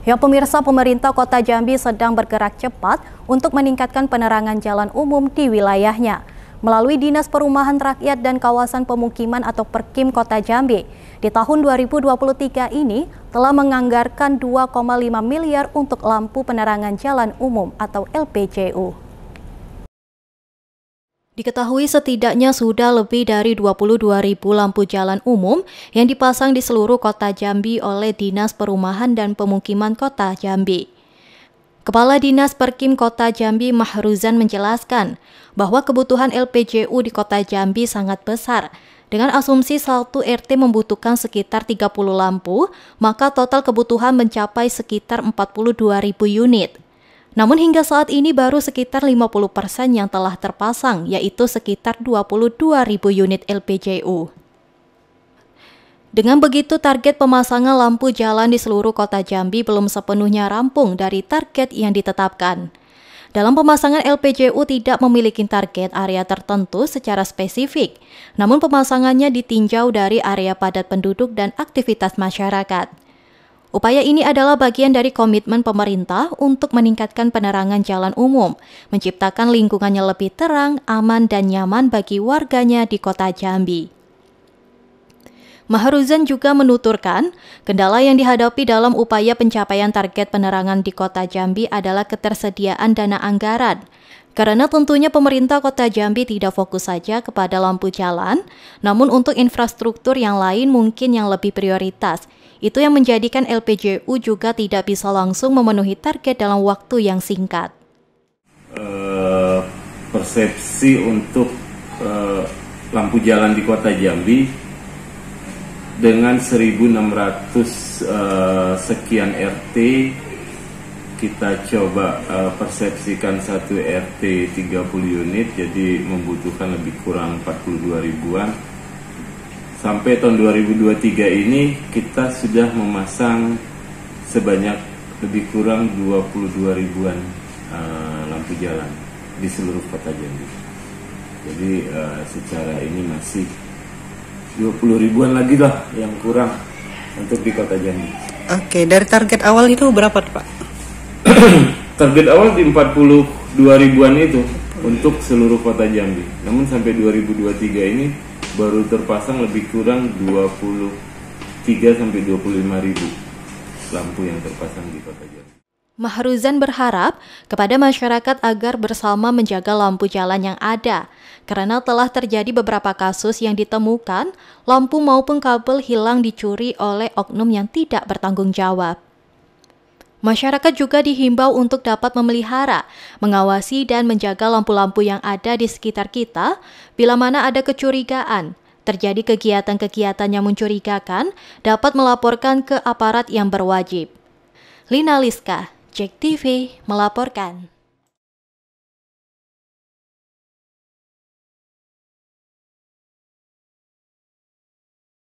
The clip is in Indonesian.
Ya pemirsa, pemerintah kota Jambi sedang bergerak cepat untuk meningkatkan penerangan jalan umum di wilayahnya. Melalui Dinas Perumahan Rakyat dan Kawasan Pemukiman atau Perkim Kota Jambi, di tahun 2023 ini telah menganggarkan 2,5 miliar untuk lampu penerangan jalan umum atau LPJU. Diketahui setidaknya sudah lebih dari 22 ribu lampu jalan umum yang dipasang di seluruh kota Jambi oleh Dinas Perumahan dan Pemukiman Kota Jambi. Kepala Dinas Perkim Kota Jambi Mahruzan menjelaskan bahwa kebutuhan LPJU di Kota Jambi sangat besar. Dengan asumsi satu RT membutuhkan sekitar 30 lampu, maka total kebutuhan mencapai sekitar 42.000 unit. Namun hingga saat ini baru sekitar 50 persen yang telah terpasang, yaitu sekitar 22 ribu unit LPJU. Dengan begitu, target pemasangan lampu jalan di seluruh kota Jambi belum sepenuhnya rampung dari target yang ditetapkan. Dalam pemasangan LPJU tidak memiliki target area tertentu secara spesifik, namun pemasangannya ditinjau dari area padat penduduk dan aktivitas masyarakat. Upaya ini adalah bagian dari komitmen pemerintah untuk meningkatkan penerangan jalan umum, menciptakan lingkungannya lebih terang, aman, dan nyaman bagi warganya di kota Jambi. Maharuzan juga menuturkan, kendala yang dihadapi dalam upaya pencapaian target penerangan di kota Jambi adalah ketersediaan dana anggaran. Karena tentunya pemerintah kota Jambi tidak fokus saja kepada lampu jalan, namun untuk infrastruktur yang lain mungkin yang lebih prioritas – itu yang menjadikan LPJU juga tidak bisa langsung memenuhi target dalam waktu yang singkat. Uh, persepsi untuk uh, lampu jalan di kota Jambi dengan 1.600 uh, eh, sekian RT kita coba uh, persepsikan satu RT 30 unit jadi membutuhkan lebih kurang 42 ribuan sampai tahun 2023 ini kita sudah memasang sebanyak lebih kurang 22 ribuan uh, lampu jalan di seluruh kota Jambi. Jadi uh, secara ini masih 20 ribuan lagi lah yang kurang untuk di kota Jambi. Oke, dari target awal itu berapa Pak? target awal di 42 ribuan itu untuk seluruh kota Jambi. Namun sampai 2023 ini baru terpasang lebih kurang 23 sampai 25 ribu lampu yang terpasang di Kota Jakarta. Mahruzan berharap kepada masyarakat agar bersama menjaga lampu jalan yang ada, karena telah terjadi beberapa kasus yang ditemukan lampu maupun kabel hilang dicuri oleh oknum yang tidak bertanggung jawab. Masyarakat juga dihimbau untuk dapat memelihara, mengawasi, dan menjaga lampu-lampu yang ada di sekitar kita bila mana ada kecurigaan. Terjadi kegiatan-kegiatan yang mencurigakan dapat melaporkan ke aparat yang berwajib. Lina Liska, Jack TV melaporkan.